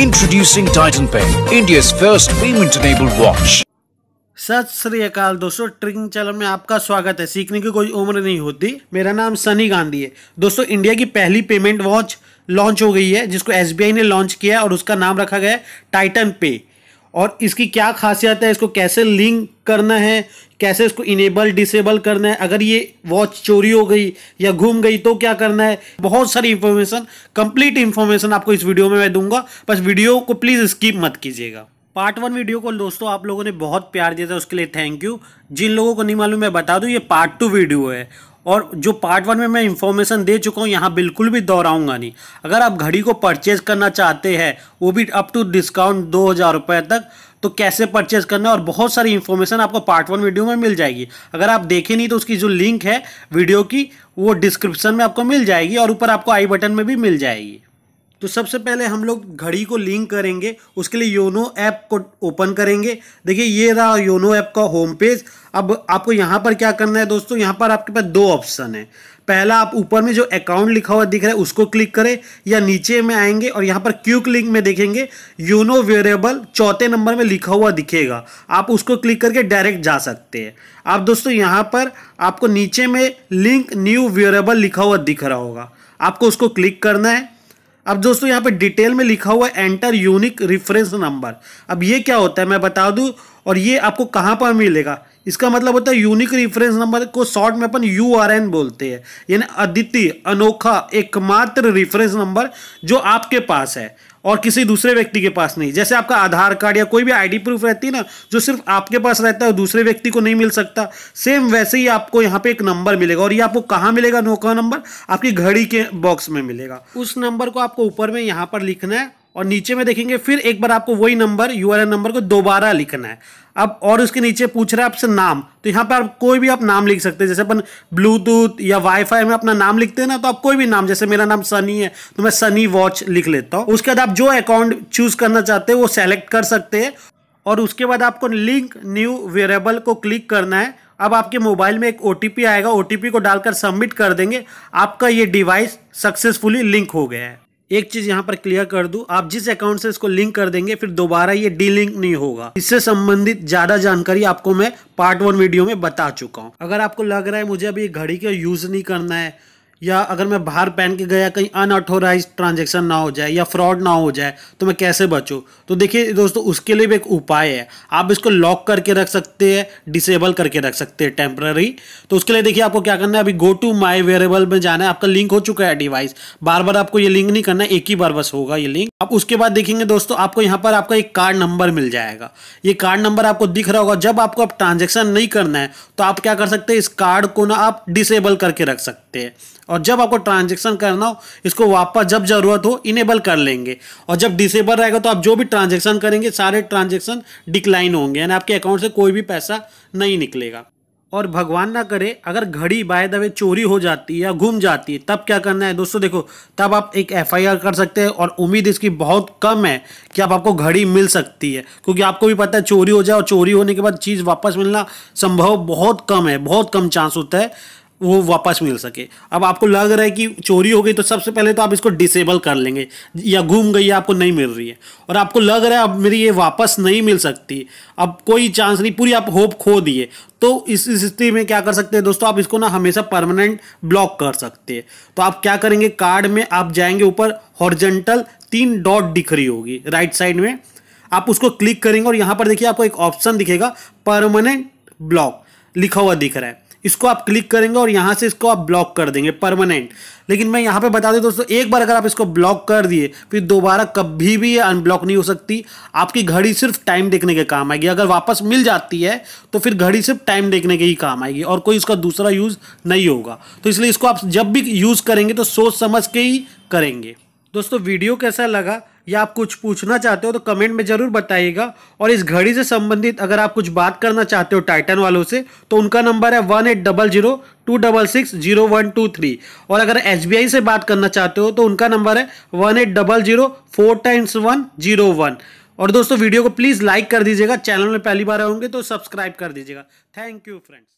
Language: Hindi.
introducing Titan pay India first payment enable watch Sat Sri अकाल दोस्तों ट्रिकिंग चैनल में आपका स्वागत है सीखने की कोई उम्र नहीं होती मेरा नाम सनी गांधी है दोस्तों इंडिया की पहली पेमेंट वॉच लॉन्च हो गई है जिसको एसबीआई ने लॉन्च किया और उसका नाम रखा गया है टाइटन पे और इसकी क्या खासियत है इसको कैसे लिंक करना है कैसे इसको इनेबल डिसेबल करना है अगर ये वॉच चोरी हो गई या घूम गई तो क्या करना है बहुत सारी इन्फॉर्मेशन कंप्लीट इंफॉर्मेशन आपको इस वीडियो में मैं दूंगा बस वीडियो को प्लीज़ स्किप मत कीजिएगा पार्ट वन वीडियो को दोस्तों आप लोगों ने बहुत प्यार दिया था उसके लिए थैंक यू जिन लोगों को नहीं मालूम मैं बता दूं ये पार्ट टू वीडियो है और जो पार्ट वन में मैं इन्फॉर्मेशन दे चुका हूँ यहाँ बिल्कुल भी दोहराऊंगा नहीं अगर आप घड़ी को परचेज करना चाहते हैं वो भी अप टू डिस्काउंट दो हज़ार रुपये तक तो कैसे परचेज करना और बहुत सारी इन्फॉर्मेशन आपको पार्ट वन वीडियो में मिल जाएगी अगर आप देखें नहीं तो उसकी जो लिंक है वीडियो की वो डिस्क्रिप्शन में आपको मिल जाएगी और ऊपर आपको आई बटन में भी मिल जाएगी तो सबसे पहले हम लोग घड़ी को लिंक करेंगे उसके लिए योनो ऐप को ओपन करेंगे देखिए ये रहा योनो ऐप का होम पेज अब आपको यहाँ पर क्या करना है दोस्तों यहाँ पर आपके पास दो ऑप्शन है पहला आप ऊपर में जो अकाउंट लिखा हुआ दिख रहा है उसको क्लिक करें या नीचे में आएंगे और यहाँ पर क्यूक लिंक में देखेंगे यूनो वेरिएबल चौथे नंबर में लिखा हुआ दिखेगा आप उसको क्लिक करके डायरेक्ट जा सकते हैं आप दोस्तों यहाँ पर आपको नीचे में लिंक न्यू वेरिएबल लिखा हुआ दिख रहा होगा आपको उसको क्लिक करना है अब दोस्तों यहाँ पे डिटेल में लिखा हुआ है एंटर यूनिक रिफरेंस नंबर अब ये क्या होता है मैं बता दूँ और ये आपको कहाँ पर मिलेगा इसका मतलब होता है यूनिक रिफरेंस नंबर को शॉर्ट में अपन यू आर एन बोलते हैं यानी अद्वितीय अनोखा एकमात्र रिफरेंस नंबर जो आपके पास है और किसी दूसरे व्यक्ति के पास नहीं जैसे आपका आधार कार्ड या कोई भी आईडी प्रूफ रहती है ना जो सिर्फ आपके पास रहता है और दूसरे व्यक्ति को नहीं मिल सकता सेम वैसे ही आपको यहाँ पे एक नंबर मिलेगा और ये आपको कहाँ मिलेगा नोका नंबर आपकी घड़ी के बॉक्स में मिलेगा उस नंबर को आपको ऊपर में यहाँ पर लिखना है और नीचे में देखेंगे फिर एक बार आपको वही नंबर यू नंबर को दोबारा लिखना है अब और उसके नीचे पूछ रहा है आपसे नाम तो यहाँ पर आप कोई भी आप नाम लिख सकते हैं जैसे अपन ब्लूटूथ या वाईफाई में अपना नाम लिखते हैं ना तो आप कोई भी नाम जैसे मेरा नाम सनी है तो मैं सनी वॉच लिख लेता हूँ उसके बाद आप जो अकाउंट चूज करना चाहते हैं वो सेलेक्ट कर सकते हैं और उसके बाद आपको लिंक न्यू वेरेबल को क्लिक करना है अब आपके मोबाइल में एक ओ आएगा ओ को डालकर सबमिट कर देंगे आपका ये डिवाइस सक्सेसफुली लिंक हो गया है एक चीज यहाँ पर क्लियर कर दू आप जिस अकाउंट से इसको लिंक कर देंगे फिर दोबारा ये डी लिंक नहीं होगा इससे संबंधित ज्यादा जानकारी आपको मैं पार्ट वन वीडियो में बता चुका हूँ अगर आपको लग रहा है मुझे अभी घड़ी का यूज नहीं करना है या अगर मैं बाहर पहन के गया कहीं अनऑथोराइज ट्रांजेक्शन ना हो जाए या फ्रॉड ना हो जाए तो मैं कैसे बचूँ तो देखिए दोस्तों उसके लिए भी एक उपाय है आप इसको लॉक करके रख सकते हैं डिसेबल करके रख सकते हैं टेम्प्ररी तो उसके लिए देखिए आपको क्या करना है अभी गो टू माई वेरेबल में जाना है आपका लिंक हो चुका है डिवाइस बार बार आपको ये लिंक नहीं करना है एक ही बार बस होगा ये लिंक आप उसके बाद देखेंगे दोस्तों आपको यहाँ पर आपका एक कार्ड नंबर मिल जाएगा ये कार्ड नंबर आपको दिख रहा होगा जब आपको अब ट्रांजेक्शन नहीं करना है तो आप क्या कर सकते हैं इस कार्ड को ना आप डिसेबल करके रख सकते हैं और जब आपको ट्रांजेक्शन करना हो इसको वापस जब ज़रूरत हो इनेबल कर लेंगे और जब डिसेबल रहेगा तो आप जो भी ट्रांजेक्शन करेंगे सारे ट्रांजेक्शन डिक्लाइन होंगे यानी आपके अकाउंट से कोई भी पैसा नहीं निकलेगा और भगवान ना करे अगर घड़ी बाय द वे चोरी हो जाती है या घूम जाती है तब क्या करना है दोस्तों देखो तब आप एक एफआईआर कर सकते हैं और उम्मीद इसकी बहुत कम है कि आप आपको घड़ी मिल सकती है क्योंकि आपको भी पता है चोरी हो जाए और चोरी होने के बाद चीज़ वापस मिलना संभव बहुत कम है बहुत कम चांस होता है वो वापस मिल सके अब आपको लग रहा है कि चोरी हो गई तो सबसे पहले तो आप इसको डिसेबल कर लेंगे या घूम गई आपको नहीं मिल रही है और आपको लग रहा है अब मेरी ये वापस नहीं मिल सकती अब कोई चांस नहीं पूरी आप होप खो दिए तो इस स्थिति में क्या कर सकते हैं दोस्तों आप इसको ना हमेशा परमानेंट ब्लॉक कर सकते हैं तो आप क्या करेंगे कार्ड में आप जाएंगे ऊपर हॉर्जेंटल तीन डॉट दिख रही होगी राइट साइड में आप उसको क्लिक करेंगे और यहाँ पर देखिए आपको एक ऑप्शन दिखेगा परमानेंट ब्लॉक लिखा हुआ दिख रहा है इसको आप क्लिक करेंगे और यहाँ से इसको आप ब्लॉक कर देंगे परमानेंट लेकिन मैं यहाँ पे बता दूँ दोस्तों एक बार अगर आप इसको ब्लॉक कर दिए फिर दोबारा कभी भी ये अनब्लॉक नहीं हो सकती आपकी घड़ी सिर्फ टाइम देखने के काम आएगी अगर वापस मिल जाती है तो फिर घड़ी सिर्फ टाइम देखने के ही काम आएगी और कोई इसका दूसरा यूज़ नहीं होगा तो इसलिए इसको आप जब भी यूज़ करेंगे तो सोच समझ के ही करेंगे दोस्तों वीडियो कैसा लगा या आप कुछ पूछना चाहते हो तो कमेंट में ज़रूर बताइएगा और इस घड़ी से संबंधित अगर आप कुछ बात करना चाहते हो टाइटन वालों से तो उनका नंबर है one eight double zero two double six zero one two three और अगर एस से बात करना चाहते हो तो उनका नंबर है one eight double zero four times one zero one और दोस्तों वीडियो को प्लीज़ लाइक कर दीजिएगा चैनल में पहली बार आएंगे तो सब्सक्राइब कर दीजिएगा थैंक यू फ्रेंड्स